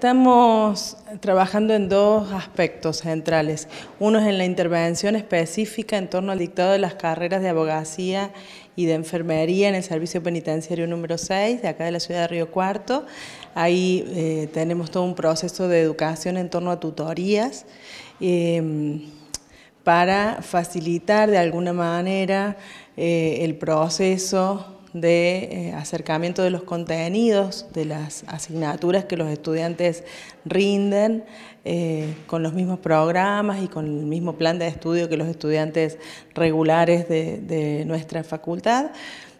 Estamos trabajando en dos aspectos centrales. Uno es en la intervención específica en torno al dictado de las carreras de abogacía y de enfermería en el Servicio Penitenciario número 6 de acá de la ciudad de Río Cuarto. Ahí eh, tenemos todo un proceso de educación en torno a tutorías. Em, para facilitar de alguna manera eh, el proceso de eh, acercamiento de los contenidos, de las asignaturas que los estudiantes rinden, eh, con los mismos programas y con el mismo plan de estudio que los estudiantes regulares de nuestra facultad.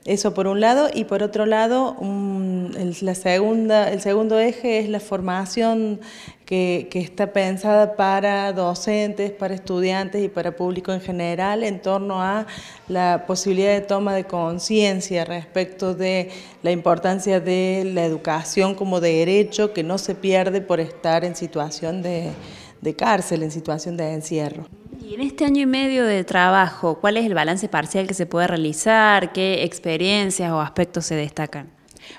Eso por un lado, y por otro lado, el, la segunda, el segundo eje es la formación que, que, está pensada para docentes, para estudiantes y para público en general en torno a la posibilidad de toma de conciencia respecto de la importancia de la educación como derecho que no se pierde por estar en situación de cárcel, en situación de encierro. Y en este año y medio de trabajo, ¿cuál es el balance parcial que se puede realizar? ¿Qué experiencias o aspectos se destacan?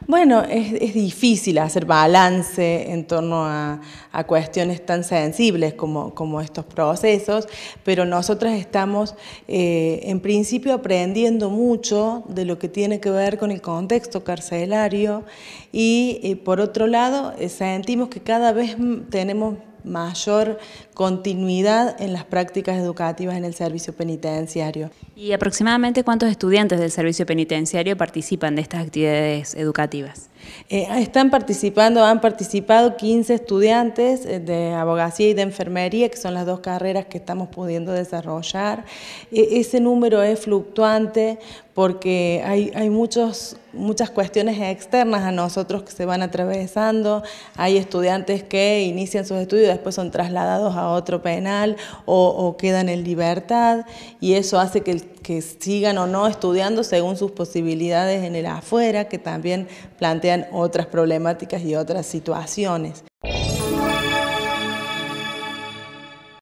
Bueno, es, difícil hacer balance en torno a, cuestiones tan sensibles como, estos procesos, pero nosotras estamos eh, en principio aprendiendo mucho de lo que tiene que ver con el contexto carcelario y eh, por otro lado eh, sentimos que cada vez tenemos mayor continuidad en las prácticas educativas en el servicio penitenciario. ¿Y aproximadamente cuántos estudiantes del servicio penitenciario participan de estas actividades educativas? Eh, están participando, han participado 15 estudiantes eh, de abogacía y de enfermería, que son las dos carreras que estamos pudiendo desarrollar. E, ese número es fluctuante porque hay, hay muchos, muchas cuestiones externas a nosotros que se van atravesando, hay estudiantes que inician sus estudios y después son trasladados a otro penal o, o quedan en libertad y eso hace que, que, sigan o no estudiando según sus posibilidades en el afuera, que también plantean otras problemáticas y otras situaciones.